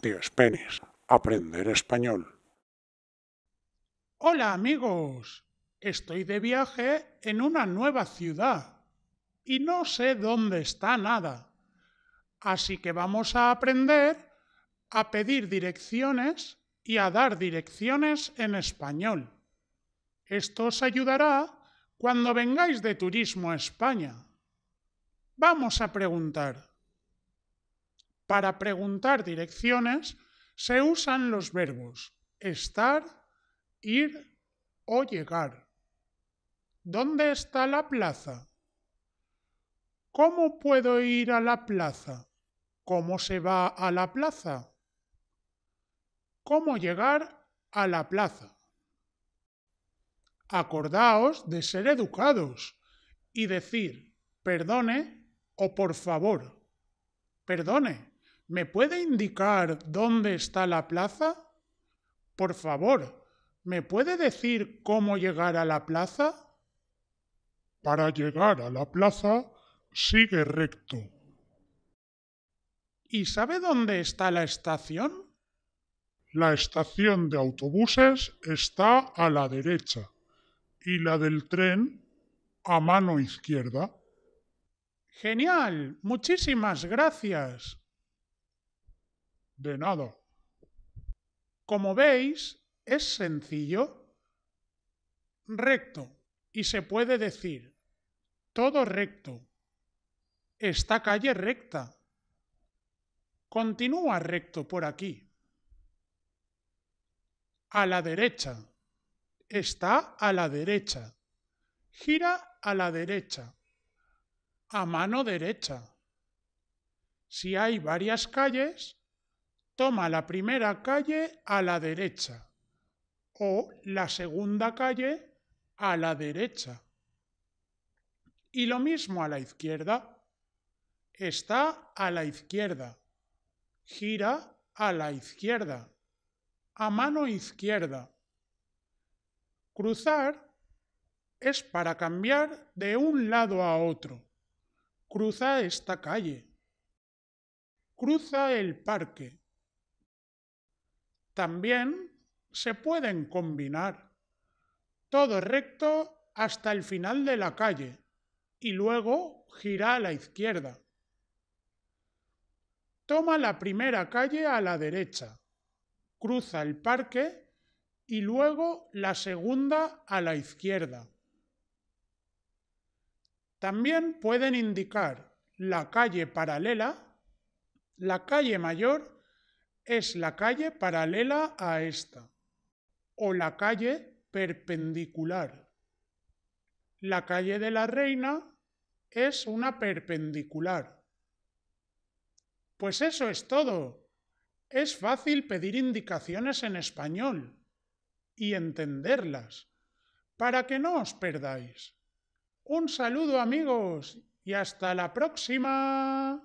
Tíos aprender español. Hola amigos, estoy de viaje en una nueva ciudad y no sé dónde está nada. Así que vamos a aprender a pedir direcciones y a dar direcciones en español. Esto os ayudará cuando vengáis de turismo a España. Vamos a preguntar. Para preguntar direcciones se usan los verbos estar, ir o llegar. ¿Dónde está la plaza? ¿Cómo puedo ir a la plaza? ¿Cómo se va a la plaza? ¿Cómo llegar a la plaza? Acordaos de ser educados y decir, perdone, o por favor, perdone, ¿me puede indicar dónde está la plaza? Por favor, ¿me puede decir cómo llegar a la plaza? Para llegar a la plaza, sigue recto. ¿Y sabe dónde está la estación? La estación de autobuses está a la derecha y la del tren a mano izquierda. Genial, muchísimas gracias. De nada. Como veis, es sencillo, recto, y se puede decir, todo recto, esta calle recta, continúa recto por aquí, a la derecha, está a la derecha, gira a la derecha a mano derecha. Si hay varias calles, toma la primera calle a la derecha o la segunda calle a la derecha. Y lo mismo a la izquierda. Está a la izquierda. Gira a la izquierda. A mano izquierda. Cruzar es para cambiar de un lado a otro. Cruza esta calle. Cruza el parque. También se pueden combinar. Todo recto hasta el final de la calle y luego gira a la izquierda. Toma la primera calle a la derecha, cruza el parque y luego la segunda a la izquierda. También pueden indicar la calle paralela. La calle mayor es la calle paralela a esta o la calle perpendicular. La calle de la reina es una perpendicular. Pues eso es todo. Es fácil pedir indicaciones en español y entenderlas para que no os perdáis. Un saludo amigos y hasta la próxima.